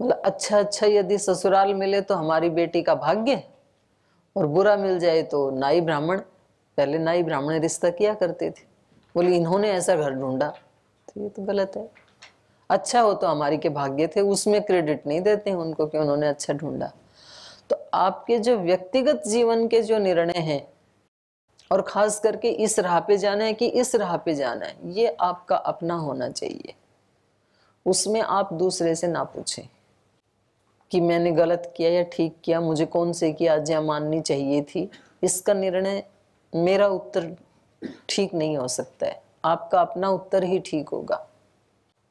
मतलब अच्छा अच्छा यदि ससुराल मिले तो हमारी बेटी का भाग्य और बुरा मिल जाए तो नाई ब्राह्मण पहले नाई ब्राह्मण रिश्ता किया करते थे बोली इन्होंने ऐसा घर ढूंढा तो ये तो गलत है अच्छा हो तो हमारी के भाग्य थे उसमें क्रेडिट नहीं देते हैं उनको कि उन्होंने अच्छा ढूंढा तो आपके जो व्यक्तिगत जीवन के जो निर्णय हैं और खास करके इस राह पे जाना है कि इस राह पे जाना है ये आपका अपना होना चाहिए उसमें आप दूसरे से ना पूछें कि मैंने गलत किया या ठीक किया मुझे कौन से की आज्ञा माननी चाहिए थी इसका निर्णय मेरा उत्तर ठीक नहीं हो सकता है आपका अपना उत्तर ही ठीक होगा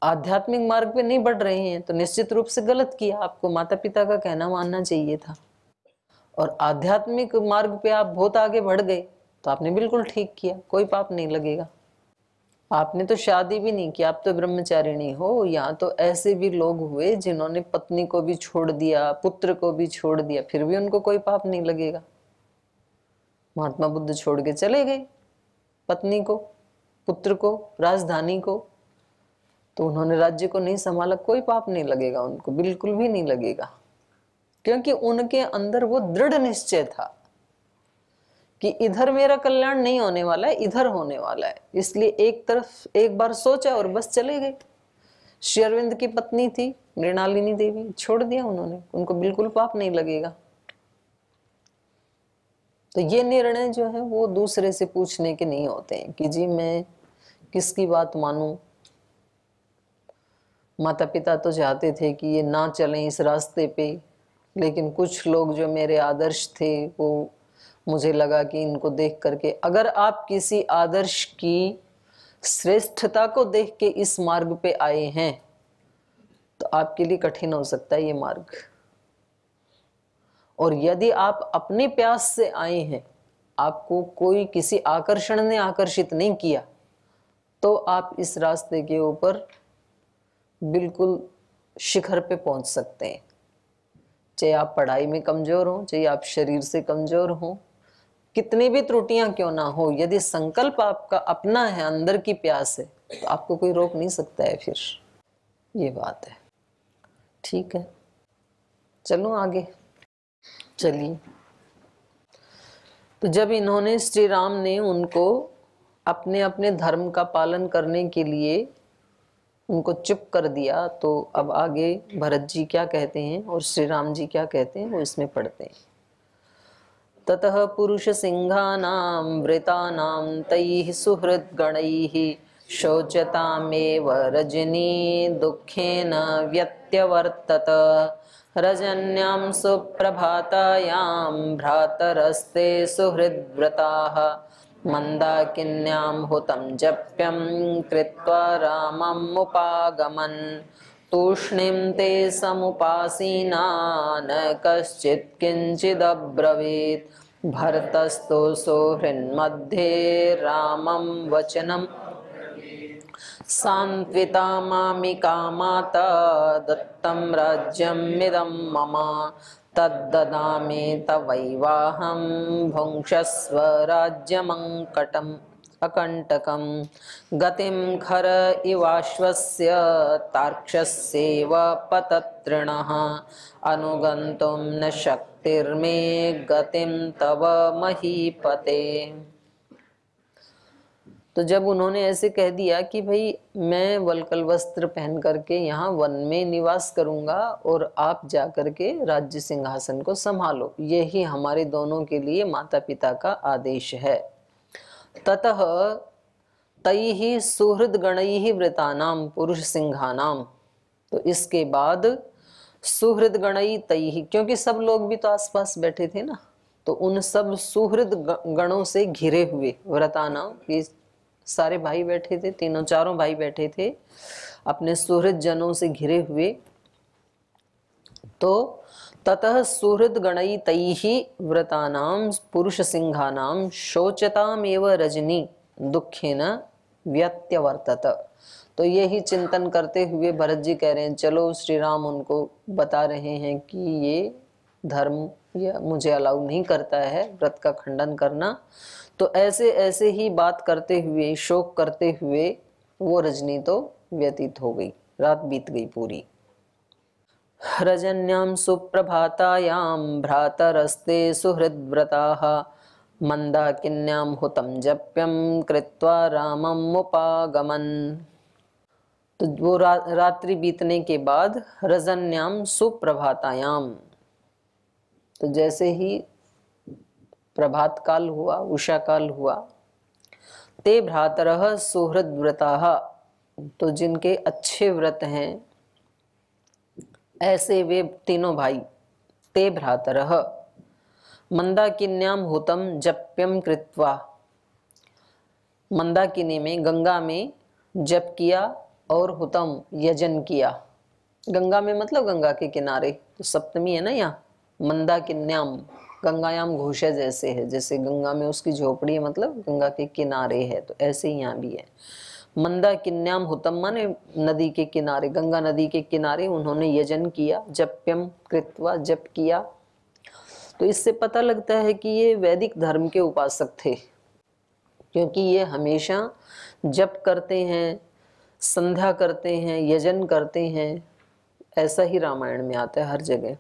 आध्यात्मिक मार्ग पे नहीं बढ़ रहे हैं तो निश्चित रूप से गलत किया आपको माता पिता का कहना मानना चाहिए था और आध्यात्मिक मार्ग पे आप बहुत आगे बढ़ गए तो आपने बिल्कुल ठीक किया कोई पाप नहीं लगेगा आपने तो शादी भी नहीं की आप तो ब्रह्मचारी नहीं हो यहाँ तो ऐसे भी लोग हुए जिन्होंने पत्नी को भी छोड़ दिया पुत्र को भी छोड़ दिया फिर भी उनको कोई पाप नहीं लगेगा महात्मा बुद्ध छोड़ के चले गए पत्नी को पुत्र को राजधानी को तो उन्होंने राज्य को नहीं संभाला कोई पाप नहीं लगेगा उनको बिल्कुल भी नहीं लगेगा क्योंकि उनके अंदर वो दृढ़ निश्चय था कि इधर मेरा कल्याण नहीं होने वाला है इधर होने वाला है इसलिए एक तरफ एक बार सोचा और बस चले गए शेरविंद की पत्नी थी मृणालिनी देवी छोड़ दिया उन्होंने उनको बिल्कुल पाप नहीं लगेगा तो ये निर्णय जो है वो दूसरे से पूछने के नहीं होते हैं कि जी मैं किसकी बात मानूं माता पिता तो चाहते थे कि ये ना चलें इस रास्ते पे लेकिन कुछ लोग जो मेरे आदर्श थे वो मुझे लगा कि इनको देख करके अगर आप किसी आदर्श की श्रेष्ठता को देख के इस मार्ग पे आए हैं तो आपके लिए कठिन हो सकता है ये मार्ग और यदि आप अपने प्यास से आए हैं आपको कोई किसी आकर्षण ने आकर्षित नहीं किया तो आप इस रास्ते के ऊपर बिल्कुल शिखर पे पहुंच सकते हैं चाहे आप पढ़ाई में कमज़ोर हों चाहे आप शरीर से कमज़ोर हों कितनी भी त्रुटियां क्यों ना हो यदि संकल्प आपका अपना है अंदर की प्यास है तो आपको कोई रोक नहीं सकता है फिर ये बात है ठीक है चलो आगे चलिए तो जब इन्होंने श्री राम ने उनको अपने अपने धर्म का पालन करने के लिए उनको चुप कर दिया तो अब आगे भरत जी क्या कहते हैं और श्री राम जी क्या कहते हैं वो इसमें पढ़ते हैं ततः पुरुषसिंहानां वृतानां तैः सुहृद्गणैः शोचतामेव रजनी दुःखेन व्यत्यवर्तत रजन्यां सुप्रभातायां भ्रातरस्ते सुहृद्व्रताः मन्दाकिन्यां हुतं जप्यं कृत्वा रामम् उपागमन् तूष्णीं ते समुपासीना न कश्चित् किञ्चिदब्रवीत् भरतस्तु सुहृन्मध्ये रामं वचनम् सान्त्विता मामिका माता दत्तं राज्यमिदं मम तद्ददामि तवैवाहं भुङ्क्षस्व अकण्टकं गतिं खर इवाश्वस्य तार्क्षस्येव पततृणः अनुगन्तुं न शक्तिर्मे गतिं तव महीपते तो जब उन्होंने ऐसे कह दिया कि भाई मैं वलकल वस्त्र पहन करके यहाँ वन में निवास करूँगा और आप जा कर के राज्य सिंहासन को संभालो यही हमारे दोनों के लिए माता पिता का आदेश है ततः तई सुहृदगण वृतानाम पुरुष सिंघानाम तो इसके बाद गणई तई क्योंकि सब लोग भी तो आसपास बैठे थे ना तो उन सब सुहृद गणों से घिरे हुए व्रतानाम ये सारे भाई बैठे थे तीनों चारों भाई बैठे थे अपने सुहृद जनों से घिरे हुए तो ततः सुहृदगणई तैः व्रतानां पुरुषसिंहानां शोचतामेव रजनी दुखेन व्यत्यवर्तत तो यही चिंतन करते हुए भरत जी कह रहे हैं चलो श्री राम उनको बता रहे हैं कि ये धर्म या मुझे अलाउ नहीं करता है व्रत का खंडन करना तो ऐसे ऐसे ही बात करते हुए शोक करते हुए वो रजनी तो व्यतीत हो गई रात बीत गई पूरी रजन्यां सुप्रभातायां भ्रातरस्ते सुहृद्व्रताः मन्दाकिन्यां हुतं जप्यं कृत्वा राममुपागमन् तो वो रा, रात्रि बीतने के बाद रजन्याम सुप्रभातायाम तो जैसे ही प्रभात काल हुआ उषा काल हुआ ते भ्रातर सुहृद व्रता तो जिनके अच्छे व्रत हैं ऐसे वे तीनों भाई ते भ्रातर मंदाकिन्याम होतम जप्यम कृत्वा मंदाकिनी में गंगा में जप किया और हुतम यजन किया गंगा में मतलब गंगा के किनारे तो सप्तमी है ना यहाँ मंदाकिन्याम गंगायाम घोष जैसे है जैसे गंगा में उसकी झोपड़ी है मतलब गंगा के किनारे है तो ऐसे ही यहाँ भी है मंदा किन्याम हुतम ने नदी के किनारे गंगा नदी के किनारे उन्होंने यजन किया जप्यम कृत्वा जप किया तो इससे पता लगता है कि ये वैदिक धर्म के उपासक थे क्योंकि ये हमेशा जप करते हैं संध्या करते हैं यजन करते हैं ऐसा ही रामायण में आता है हर जगह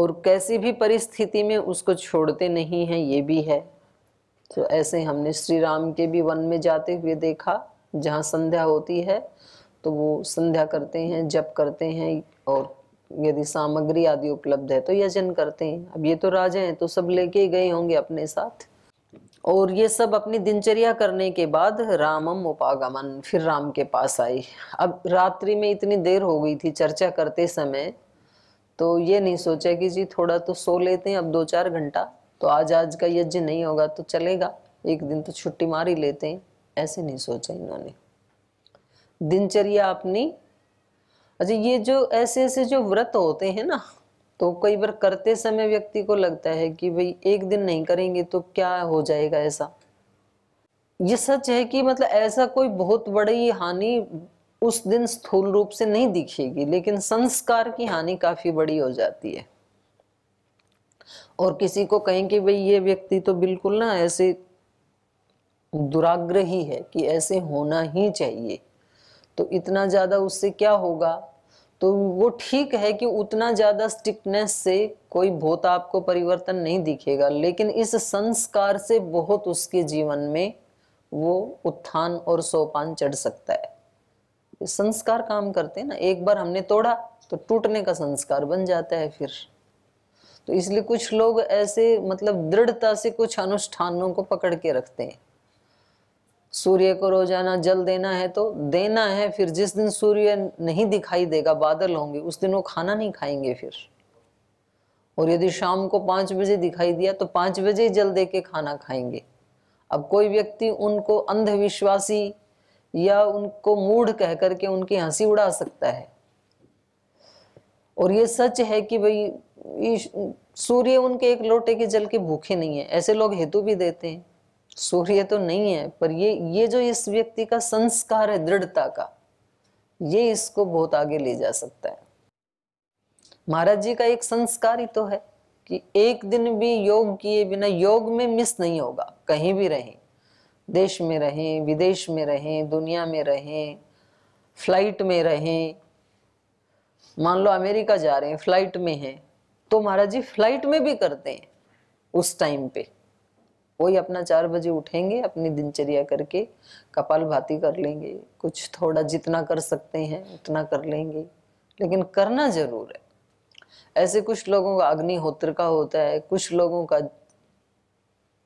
और कैसी भी परिस्थिति में उसको छोड़ते नहीं हैं ये भी है तो ऐसे हमने श्री राम के भी वन में जाते हुए देखा जहाँ संध्या होती है तो वो संध्या करते हैं जप करते हैं और यदि सामग्री आदि उपलब्ध है तो यजन करते हैं अब ये तो राजा हैं तो सब लेके गए होंगे अपने साथ और ये सब अपनी दिनचर्या करने के बाद रामम उपागमन फिर राम के पास आई अब रात्रि में इतनी देर हो गई थी चर्चा करते समय तो ये नहीं सोचा कि जी थोड़ा तो सो लेते हैं अब दो चार घंटा तो आज आज का यज्ञ नहीं होगा तो चलेगा एक दिन तो छुट्टी मार ही लेते हैं ऐसे नहीं सोचा इन्होंने दिनचर्या अपनी अच्छा ये जो ऐसे ऐसे जो व्रत होते हैं ना तो कई बार करते समय व्यक्ति को लगता है कि भाई एक दिन नहीं करेंगे तो क्या हो जाएगा ऐसा ये सच है कि मतलब ऐसा कोई बहुत बड़ी हानि उस दिन स्थूल रूप से नहीं दिखेगी लेकिन संस्कार की हानि काफी बड़ी हो जाती है और किसी को कहें कि भाई ये व्यक्ति तो बिल्कुल ना ऐसे दुराग्रही है कि ऐसे होना ही चाहिए तो इतना ज़्यादा उससे क्या होगा तो वो ठीक है कि उतना ज़्यादा स्टिकनेस से कोई बहुत आपको परिवर्तन नहीं दिखेगा लेकिन इस संस्कार से बहुत उसके जीवन में वो उत्थान और सोपान चढ़ सकता है संस्कार काम करते हैं ना एक बार हमने तोड़ा तो टूटने का संस्कार बन जाता है फिर तो इसलिए कुछ लोग ऐसे मतलब दृढ़ता से कुछ अनुष्ठानों को पकड़ के रखते हैं सूर्य को रोजाना जल देना है तो देना है फिर जिस दिन सूर्य नहीं दिखाई देगा बादल होंगे उस दिन वो खाना नहीं खाएंगे फिर और यदि शाम को पांच बजे दिखाई दिया तो पांच बजे ही जल दे के खाना खाएंगे अब कोई व्यक्ति उनको अंधविश्वासी या उनको मूढ़ कह करके उनकी हंसी उड़ा सकता है और ये सच है कि भाई सूर्य उनके एक लोटे के जल के भूखे नहीं है ऐसे लोग हेतु भी देते हैं सूर्य तो नहीं है पर ये ये जो इस व्यक्ति का संस्कार है दृढ़ता का ये इसको बहुत आगे ले जा सकता है महाराज जी का एक संस्कार ही तो है कि एक दिन भी योग किए बिना योग में मिस नहीं होगा कहीं भी रहें देश में रहें विदेश में रहें दुनिया में रहें फ्लाइट में रहें मान लो अमेरिका जा रहे हैं फ्लाइट में हैं तो महाराज जी फ्लाइट में भी करते हैं उस टाइम पे वही अपना चार बजे उठेंगे अपनी दिनचर्या करके कपाल भाती कर लेंगे कुछ थोड़ा जितना कर सकते हैं उतना कर लेंगे लेकिन करना जरूर है ऐसे कुछ लोगों का अग्निहोत्र का होता है कुछ लोगों का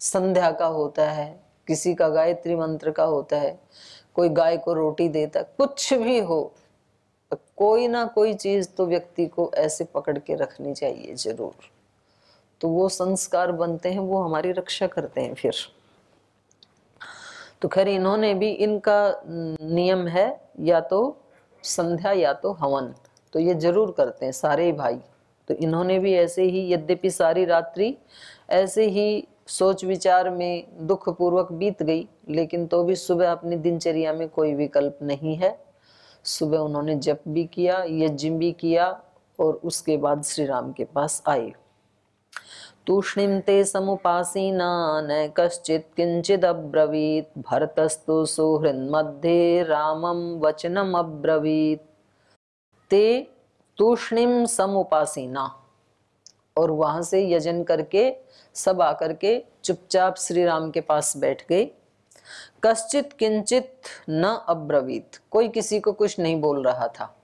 संध्या का होता है किसी का गायत्री मंत्र का होता है कोई गाय को रोटी देता कुछ भी हो तो कोई ना कोई चीज तो व्यक्ति को ऐसे पकड़ के रखनी चाहिए जरूर तो वो संस्कार बनते हैं वो हमारी रक्षा करते हैं फिर तो खैर इन्होंने भी इनका नियम है या तो संध्या या तो हवन तो ये जरूर करते हैं सारे ही भाई तो इन्होंने भी ऐसे ही यद्यपि सारी रात्रि ऐसे ही सोच विचार में दुख पूर्वक बीत गई लेकिन तो भी सुबह अपनी दिनचर्या में कोई विकल्प नहीं है सुबह उन्होंने जप भी किया यज्ञ भी किया और उसके बाद श्री राम के पास आए तूषणिम ते समुपासीना न कश्चित किंचित अब्रवीत भरतस्तु सुहृद मध्य रामम वचनम अब्रवीत ते तूष्णीम समुपासीना और वहां से यजन करके सब आकर के चुपचाप श्री राम के पास बैठ गए कश्चित किंचित न अब्रवीत कोई किसी को कुछ नहीं बोल रहा था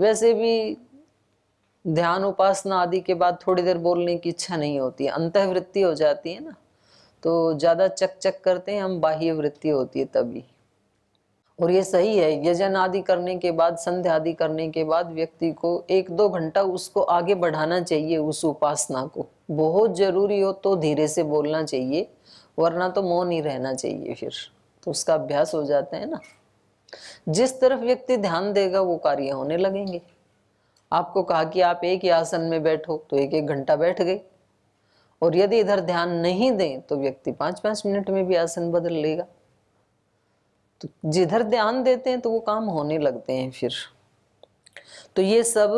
वैसे भी ध्यान उपासना आदि के बाद थोड़ी देर बोलने की इच्छा नहीं होती अंतवृत्ति हो जाती है ना तो ज़्यादा चक चक करते हैं हम बाह्य वृत्ति होती है तभी और ये सही है यजन आदि करने के बाद संध्या आदि करने के बाद व्यक्ति को एक दो घंटा उसको आगे बढ़ाना चाहिए उस उपासना को बहुत जरूरी हो तो धीरे से बोलना चाहिए वरना तो मौन ही रहना चाहिए फिर तो उसका अभ्यास हो जाता है ना जिस तरफ व्यक्ति ध्यान देगा वो कार्य होने लगेंगे आपको कहा कि आप एक ही आसन में बैठो तो एक एक घंटा बैठ गए और यदि इधर ध्यान नहीं दें तो व्यक्ति पांच पांच मिनट में भी आसन बदल लेगा तो जिधर ध्यान देते हैं तो वो काम होने लगते हैं फिर तो ये सब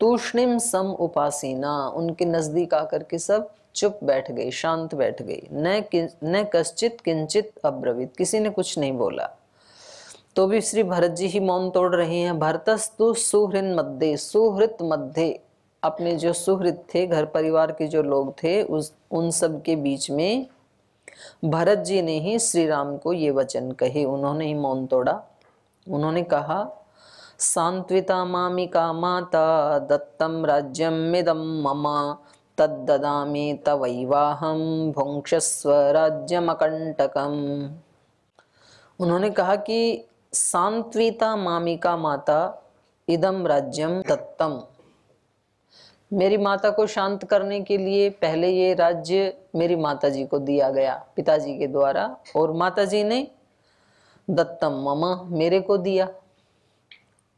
तूष्णिम सम उपासीना उनके नज़दीक आकर के सब चुप बैठ गई शांत बैठ गई न कि, न कश्चित किंचित अब्रवित किसी ने कुछ नहीं बोला तो भी श्री भरत जी ही मौन तोड़ रहे हैं भरतस्तु सुहृन मध्य सुहृत मध्य अपने जो सुहृत थे घर परिवार के जो लोग थे उस उन सब के बीच में भरत जी ने ही श्री राम को ये वचन कहे उन्होंने ही मौन तोड़ा उन्होंने कहा मामी मामिका माता दत्तं राज्यमिदं मम तद्ददामि तवैवाहं भुङ्क्षस्व राज्यमकण्टकम् उन्होंने कहा कि सांत्विता मामिका माता इदम राज्यम दत्तम मेरी माता को शांत करने के लिए पहले ये राज्य मेरी माता जी को दिया गया पिताजी के द्वारा और माता जी ने दत्तम ममा मेरे को दिया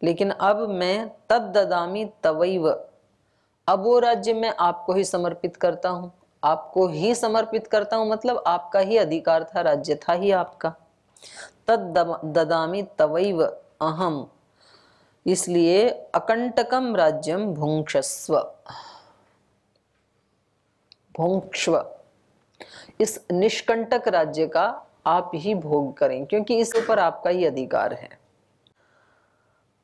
लेकिन अब मैं तद ददामी तवैव अब वो राज्य मैं आपको ही समर्पित करता हूँ आपको ही समर्पित करता हूँ मतलब आपका ही अधिकार था राज्य था ही आपका तद ददामी तवैव अहम इसलिए अकंटकम राज्यम भुंक्षस्व भोंक्ष्व इस निष्कंटक राज्य का आप ही भोग करें क्योंकि इस ऊपर आपका ही अधिकार है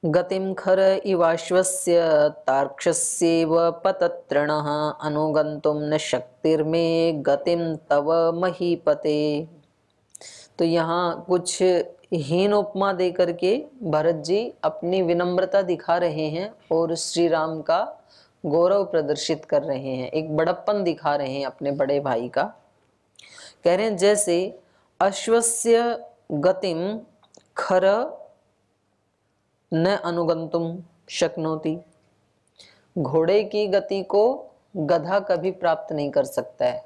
गतिम खर इवाश्वस्य तार्क्षस्येव पतत्रणः अनुगन्तुं न शक्तिर्मे गतिं तव महीपते तो यहाँ कुछ हीन उपमा दे करके भरत जी अपनी विनम्रता दिखा रहे हैं और श्री राम का गौरव प्रदर्शित कर रहे हैं एक बड़प्पन दिखा रहे हैं अपने बड़े भाई का कह रहे हैं जैसे अश्वस्य गतिम खर न अनुगंतुम शक्नोती घोड़े की गति को गधा कभी प्राप्त नहीं कर सकता है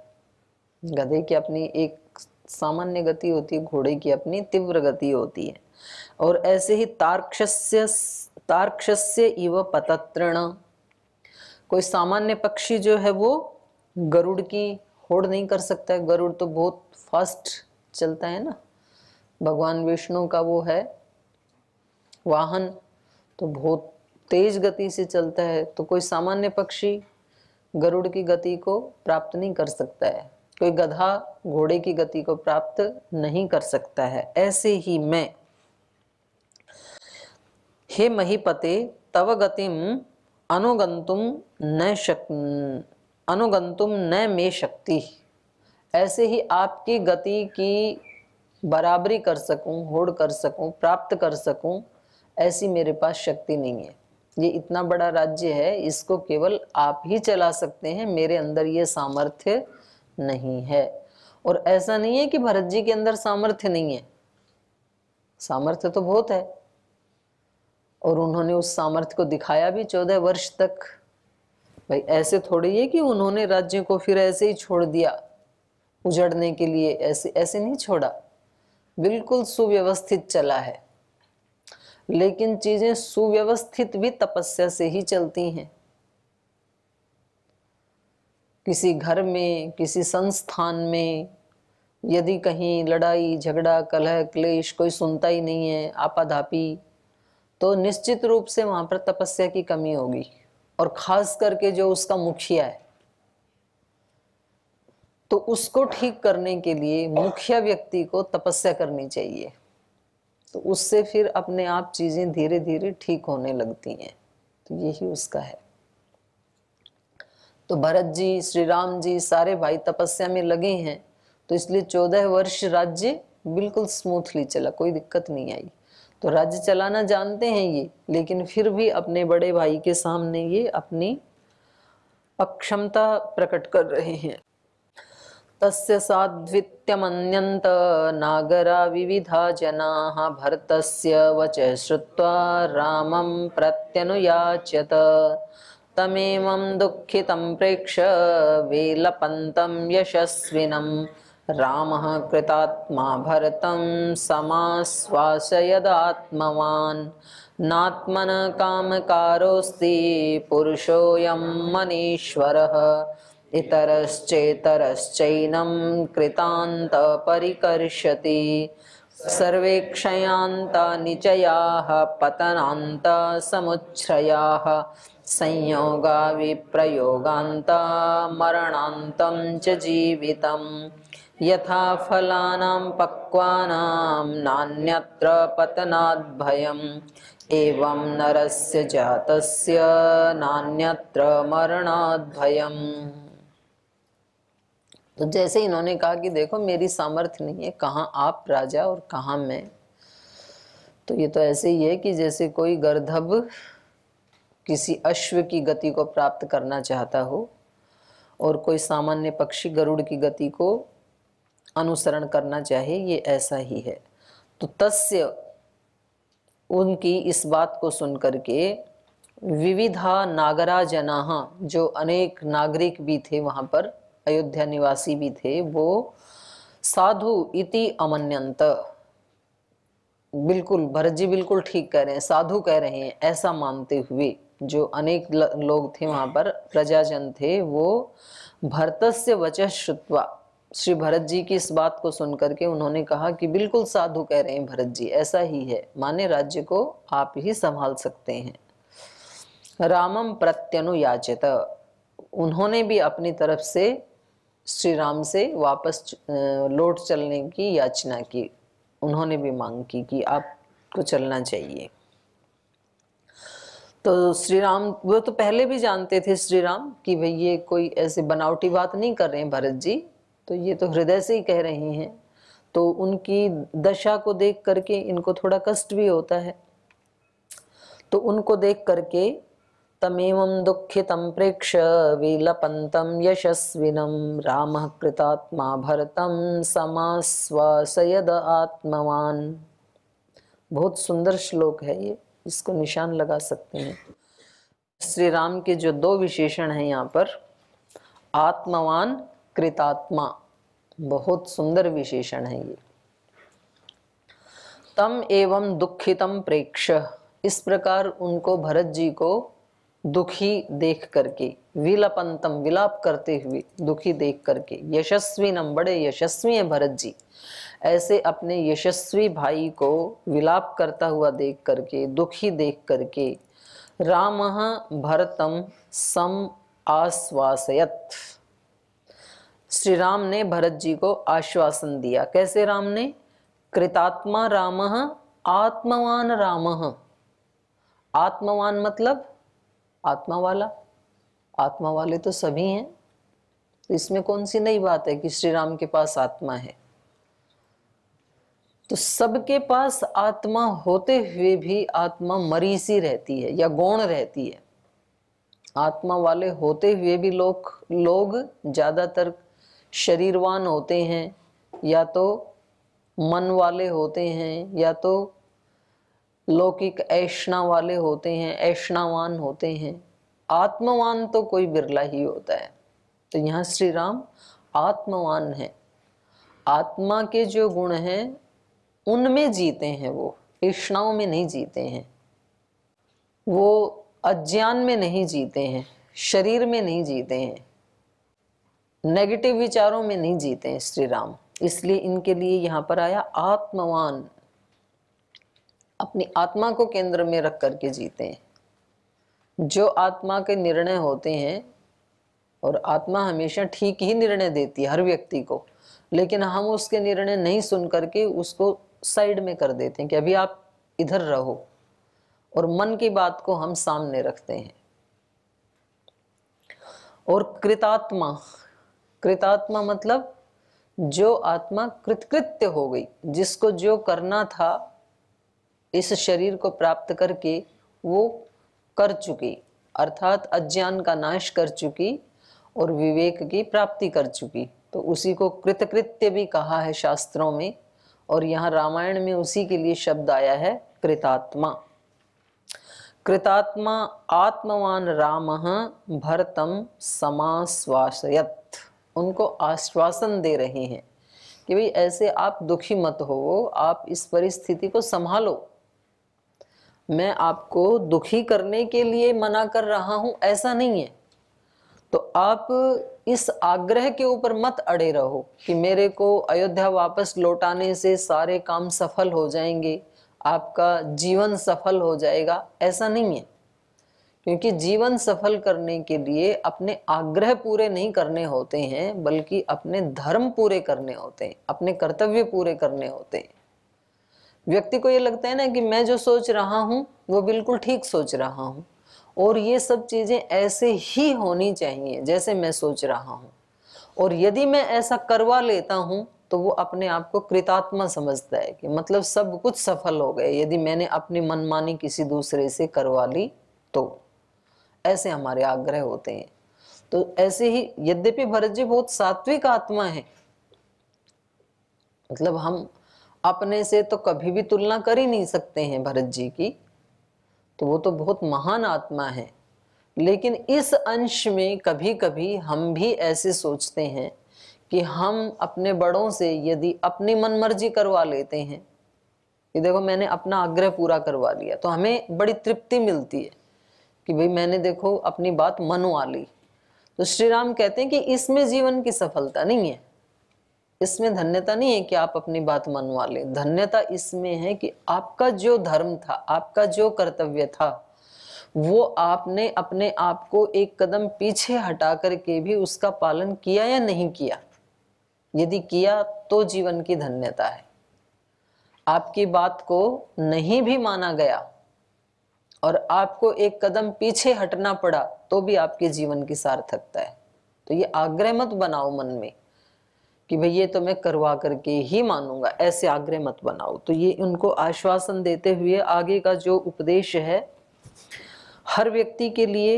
गधे की अपनी एक सामान्य गति होती है घोड़े की अपनी तीव्र गति होती है और ऐसे ही तार्क्षस्य तार्क्षस्य इव पतत्रण कोई सामान्य पक्षी जो है वो गरुड़ की होड़ नहीं कर सकता है गरुड़ तो बहुत फास्ट चलता है ना भगवान विष्णु का वो है वाहन तो बहुत तेज गति से चलता है तो कोई सामान्य पक्षी गरुड़ की गति को प्राप्त नहीं कर सकता है कोई गधा घोड़े की गति को प्राप्त नहीं कर सकता है ऐसे ही मैं हे महीपते तव गतिम अनुगंतुम न शक अनुगंतुम न मे शक्ति ऐसे ही आपकी गति की बराबरी कर सकूं होड़ कर सकूं प्राप्त कर सकूं ऐसी मेरे पास शक्ति नहीं है ये इतना बड़ा राज्य है इसको केवल आप ही चला सकते हैं मेरे अंदर ये सामर्थ्य नहीं है और ऐसा नहीं है कि भरत जी के अंदर सामर्थ्य नहीं है सामर्थ्य तो बहुत है और उन्होंने उस सामर्थ्य को दिखाया भी चौदह वर्ष तक भाई ऐसे थोड़ी है कि उन्होंने राज्य को फिर ऐसे ही छोड़ दिया उजड़ने के लिए ऐसे ऐसे नहीं छोड़ा बिल्कुल सुव्यवस्थित चला है लेकिन चीजें सुव्यवस्थित भी तपस्या से ही चलती हैं किसी घर में किसी संस्थान में यदि कहीं लड़ाई झगड़ा कलह क्लेश कोई सुनता ही नहीं है आपाधापी तो निश्चित रूप से वहां पर तपस्या की कमी होगी और खास करके जो उसका मुखिया है तो उसको ठीक करने के लिए मुखिया व्यक्ति को तपस्या करनी चाहिए तो उससे फिर अपने आप चीज़ें धीरे धीरे ठीक होने लगती हैं तो यही उसका है तो भरत जी श्री राम जी सारे भाई तपस्या में लगे हैं तो इसलिए चौदह वर्ष राज्य बिल्कुल स्मूथली चला कोई दिक्कत नहीं आई तो राज्य चलाना जानते हैं ये लेकिन फिर भी अपने बड़े भाई के सामने ये अपनी अक्षमता प्रकट कर रहे हैं तस्य साध्वित्यमन्यन्त नागरा विविधा जनाः भर्तस्य वचः श्रुत्वा रामं प्रत्यनुयाच्यत तमेमं दुःखितं प्रेक्ष वेलपन्तं यशस्विनं रामः कृतात्मा भरतं समाश्वासयदात्मवान् नात्मन कामकारोऽस्ति पुरुषोऽयं मनीश्वरः इतरश्चेतरश्चैनं कृतान्तपरिकर्षति सर्वे सर्वेक्षयान्त पतनान्तसमुच्छ्रयाः संयोगाविप्रयोगान्त मरणान्तं च जीवितं यथा फलानां पक्वानां नान्यत्र पतनाद्भयम् एवं नरस्य जातस्य नान्यत्र मरणाद्भयम् तो जैसे इन्होंने कहा कि देखो मेरी सामर्थ्य नहीं है कहाँ आप राजा और कहाँ मैं तो ये तो ऐसे ही है कि जैसे कोई गर्धब किसी अश्व की गति को प्राप्त करना चाहता हो और कोई सामान्य पक्षी गरुड़ की गति को अनुसरण करना चाहे ये ऐसा ही है तो तस्य उनकी इस बात को सुन करके विविधा नागरा जनाहा जो अनेक नागरिक भी थे वहाँ पर अयोध्या निवासी भी थे वो साधु इति अमन्यंत बिल्कुल भरत जी बिल्कुल ठीक कह रहे हैं साधु कह रहे हैं ऐसा मानते हुए जो अनेक लोग थे वहां पर प्रजाजन थे वो से वचः श्रुतवा श्री भरत जी की इस बात को सुनकर के उन्होंने कहा कि बिल्कुल साधु कह रहे हैं भरत जी ऐसा ही है माने राज्य को आप ही संभाल सकते हैं रामम प्रत्यनुयाचित उन्होंने भी अपनी तरफ से श्री राम से वापस लौट चलने की याचना की उन्होंने भी मांग की कि आपको तो चलना चाहिए तो श्री राम वो तो पहले भी जानते थे श्री राम कि भाई ये कोई ऐसे बनावटी बात नहीं कर रहे हैं भरत जी तो ये तो हृदय से ही कह रहे हैं तो उनकी दशा को देख करके इनको थोड़ा कष्ट भी होता है तो उनको देख करके तमेव दुखित प्रेक्ष विलपंत यशस्विनं रामः कृतात्मा भरतं समास्वासयद आत्मवान बहुत सुंदर श्लोक है ये इसको निशान लगा सकते हैं श्री राम के जो दो विशेषण हैं यहाँ पर आत्मवान कृतात्मा बहुत सुंदर विशेषण है ये तम एवं दुखितम प्रेक्ष इस प्रकार उनको भरत जी को दुखी देख करके विलपंतम विलाप करते हुए दुखी देख करके यशस्वी नम बड़े यशस्वी हैं भरत जी ऐसे अपने यशस्वी भाई को विलाप करता हुआ देख करके दुखी देख करके राम भरतम सम आश्वासयत श्री राम ने भरत जी को आश्वासन दिया कैसे राम ने कृतात्मा राम आत्मवान राम आत्मवान मतलब आत्मा वाला आत्मा वाले तो सभी हैं तो इसमें कौन सी नई बात है कि श्री राम के पास आत्मा है तो सबके पास आत्मा होते हुए भी आत्मा मरीसी रहती है या गौण रहती है आत्मा वाले होते हुए भी लोग लोग ज़्यादातर शरीरवान होते हैं या तो मन वाले होते हैं या तो लौकिक ऐशना वाले होते हैं ऐशनावान होते हैं आत्मवान तो कोई बिरला ही होता है तो यहाँ श्री राम आत्मवान है आत्मा के जो गुण हैं उनमें जीते हैं वो ऐशनाओं में नहीं जीते हैं वो अज्ञान में नहीं जीते हैं शरीर में नहीं जीते हैं नेगेटिव विचारों में नहीं जीते हैं श्री राम इसलिए इनके लिए यहाँ पर आया आत्मवान अपनी आत्मा को केंद्र में रख करके जीते हैं जो आत्मा के निर्णय होते हैं और आत्मा हमेशा ठीक ही निर्णय देती है हर व्यक्ति को लेकिन हम उसके निर्णय नहीं सुन करके उसको साइड में कर देते हैं कि अभी आप इधर रहो और मन की बात को हम सामने रखते हैं और कृतात्मा कृतात्मा मतलब जो आत्मा कृतकृत्य हो गई जिसको जो करना था इस शरीर को प्राप्त करके वो कर चुकी अर्थात अज्ञान का नाश कर चुकी और विवेक की प्राप्ति कर चुकी तो उसी को कृतकृत्य भी कहा है शास्त्रों में और यहाँ रामायण में उसी के लिए शब्द आया है कृतात्मा कृतात्मा आत्मवान राम भरतम समाश्वासयत उनको आश्वासन दे रहे हैं कि भाई ऐसे आप दुखी मत हो आप इस परिस्थिति को संभालो मैं आपको दुखी करने के लिए मना कर रहा हूं ऐसा नहीं है तो आप इस आग्रह के ऊपर मत अड़े रहो कि मेरे को अयोध्या वापस लौटाने से सारे काम सफल हो जाएंगे आपका जीवन सफल हो जाएगा ऐसा नहीं है क्योंकि जीवन सफल करने के लिए अपने आग्रह पूरे नहीं करने होते हैं बल्कि अपने धर्म पूरे करने होते हैं अपने कर्तव्य पूरे करने होते हैं व्यक्ति को ये लगता है ना कि मैं जो सोच रहा हूँ वो बिल्कुल ठीक सोच रहा हूँ और ये सब चीज़ें ऐसे ही होनी चाहिए जैसे मैं सोच रहा हूँ और यदि मैं ऐसा करवा लेता हूँ तो वो अपने आप को कृतात्मा समझता है कि मतलब सब कुछ सफल हो गए यदि मैंने अपनी मनमानी किसी दूसरे से करवा ली तो ऐसे हमारे आग्रह होते हैं तो ऐसे ही यद्यपि भरत जी बहुत सात्विक आत्मा है मतलब हम अपने से तो कभी भी तुलना कर ही नहीं सकते हैं भरत जी की तो वो तो बहुत महान आत्मा है लेकिन इस अंश में कभी कभी हम भी ऐसे सोचते हैं कि हम अपने बड़ों से यदि अपनी मनमर्जी करवा लेते हैं कि देखो मैंने अपना आग्रह पूरा करवा लिया तो हमें बड़ी तृप्ति मिलती है कि भाई मैंने देखो अपनी बात मनवा ली तो श्री राम कहते हैं कि इसमें जीवन की सफलता नहीं है इसमें धन्यता नहीं है कि आप अपनी बात मनवा लें धन्यता इसमें है कि आपका जो धर्म था आपका जो कर्तव्य था वो आपने अपने आप को एक कदम पीछे हटा करके भी उसका पालन किया या नहीं किया यदि किया तो जीवन की धन्यता है आपकी बात को नहीं भी माना गया और आपको एक कदम पीछे हटना पड़ा तो भी आपके जीवन की सार्थकता है तो ये आग्रह मत बनाओ मन में कि भाई ये तो मैं करवा करके ही मानूंगा ऐसे आग्रह मत बनाओ तो ये उनको आश्वासन देते हुए आगे का जो उपदेश है हर व्यक्ति के लिए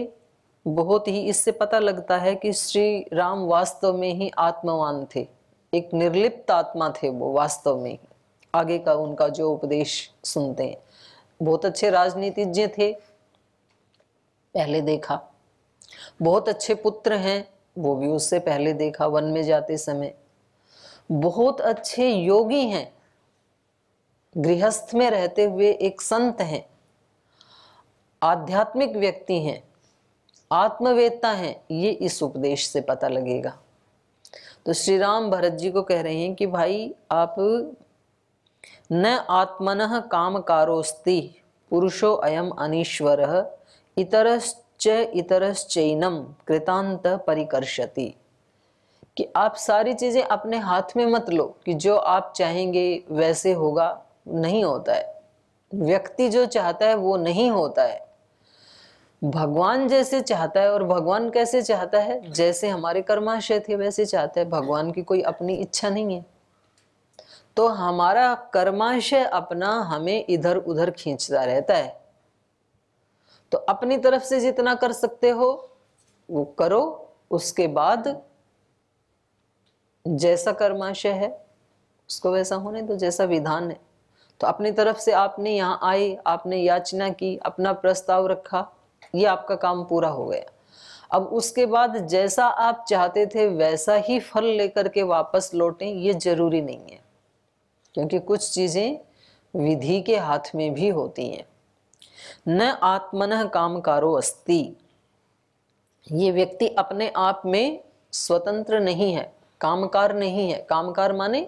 बहुत ही इससे पता लगता है कि श्री राम वास्तव में ही आत्मवान थे एक निर्लिप्त आत्मा थे वो वास्तव में आगे का उनका जो उपदेश सुनते हैं बहुत अच्छे राजनीतिज्ञ थे पहले देखा बहुत अच्छे पुत्र हैं वो भी उससे पहले देखा वन में जाते समय बहुत अच्छे योगी हैं गृहस्थ में रहते हुए एक संत हैं आध्यात्मिक व्यक्ति हैं आत्मवेत्ता हैं ये इस उपदेश से पता लगेगा तो श्री राम भरत जी को कह रहे हैं कि भाई आप न आत्मन काम कारोस्ती पुरुषो अयम अनीश्वर इतरश्च इतरश्चैनम कृतांत परिकर्षति कि आप सारी चीज़ें अपने हाथ में मत लो कि जो आप चाहेंगे वैसे होगा नहीं होता है व्यक्ति जो चाहता है वो नहीं होता है भगवान जैसे चाहता है और भगवान कैसे चाहता है जैसे हमारे कर्माशय थे वैसे चाहता है भगवान की कोई अपनी इच्छा नहीं है तो हमारा कर्माशय अपना हमें इधर उधर खींचता रहता है तो अपनी तरफ से जितना कर सकते हो वो करो उसके बाद जैसा कर्माशय है उसको वैसा होने दो जैसा विधान है तो अपनी तरफ से आपने यहाँ आए आपने याचना की अपना प्रस्ताव रखा ये आपका काम पूरा हो गया अब उसके बाद जैसा आप चाहते थे वैसा ही फल लेकर के वापस लौटें ये जरूरी नहीं है क्योंकि कुछ चीज़ें विधि के हाथ में भी होती हैं न आत्मन काम कारो अस्ति ये व्यक्ति अपने आप में स्वतंत्र नहीं है कामकार नहीं है कामकार माने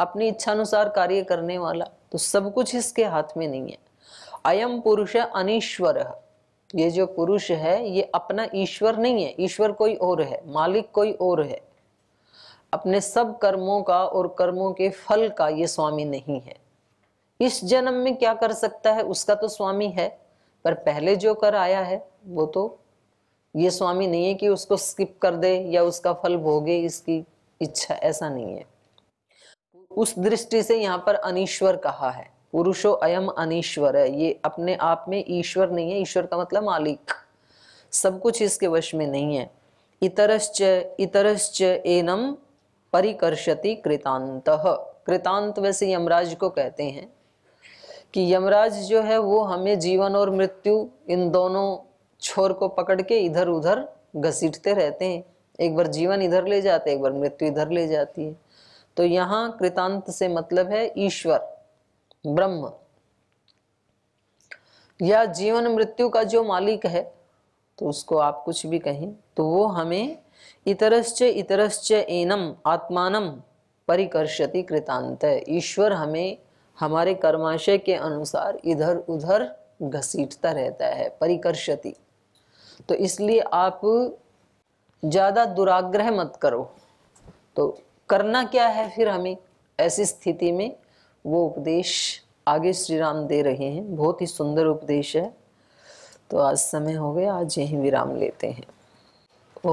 अपनी इच्छानुसार कार्य करने वाला तो सब कुछ इसके हाथ में नहीं है अयम पुरुष अनिश्वर ये जो पुरुष है ये अपना ईश्वर नहीं है ईश्वर कोई और है मालिक कोई और है अपने सब कर्मों का और कर्मों के फल का ये स्वामी नहीं है इस जन्म में क्या कर सकता है उसका तो स्वामी है पर पहले जो कर आया है वो तो ये स्वामी नहीं है कि उसको स्किप कर दे या उसका फल भोगे इसकी इच्छा ऐसा नहीं है उस दृष्टि से यहाँ पर अनिश्वर कहा है पुरुषो अयम अनिश्वर है ये अपने आप में ईश्वर नहीं है ईश्वर का मतलब मालिक सब कुछ इसके वश में नहीं है इतरश्च इतरश्च एनम परिकर्षति कृतांत कृतांत वैसे यमराज को कहते हैं कि यमराज जो है वो हमें जीवन और मृत्यु इन दोनों छोर को पकड़ के इधर उधर घसीटते रहते हैं एक बार जीवन इधर ले जाते एक बार मृत्यु इधर ले जाती है तो यहाँ कृतांत से मतलब है ईश्वर ब्रह्म या जीवन मृत्यु का जो मालिक है तो उसको आप कुछ भी कहें तो वो हमें इतरश्च इतरश्च एनम आत्मानम परिकर्षति कृतांत है ईश्वर हमें हमारे कर्माशय के अनुसार इधर उधर घसीटता रहता है परिकर्षति तो इसलिए आप ज़्यादा दुराग्रह मत करो तो करना क्या है फिर हमें ऐसी स्थिति में वो उपदेश आगे श्री राम दे रहे हैं बहुत ही सुंदर उपदेश है तो आज समय हो गया आज यहीं विराम लेते हैं ओ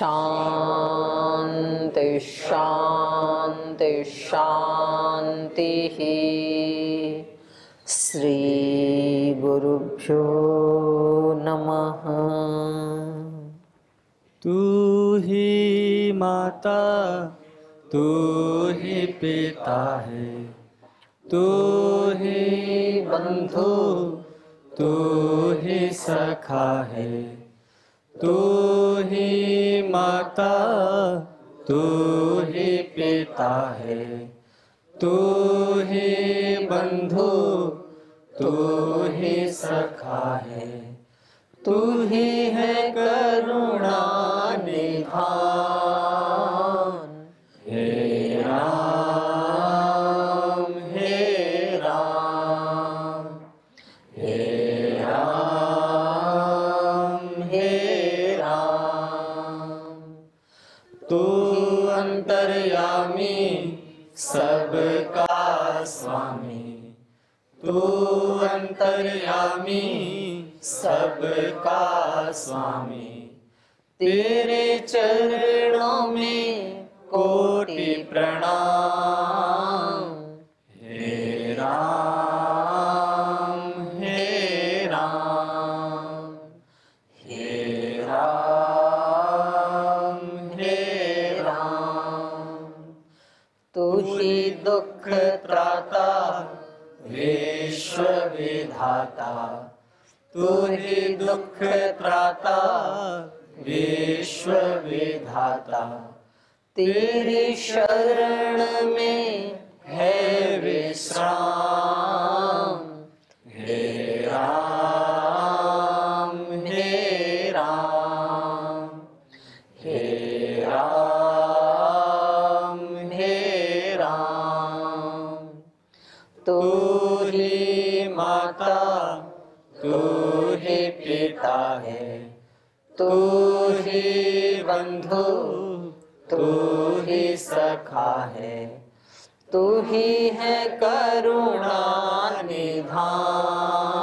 शांति शांति शांति श्री गुरुभ्यो नमः तू ही माता तू ही पिता है तू ही बंधु तू ही सखा है तू ही माता तू ही पिता है तू ही बंधु तू ही सखा है तू ही है करुणा निधान सबका स्वामी तू अंतर्यामी सबका स्वामी तेरे चरणों में कोटि प्रणाम तू ही दुख त्राता विश्व विधाता तेरी शरण में है विश्राम हे राम हे राम हे है तू ही बंधु तू ही सखा है तू ही है करुणा निधान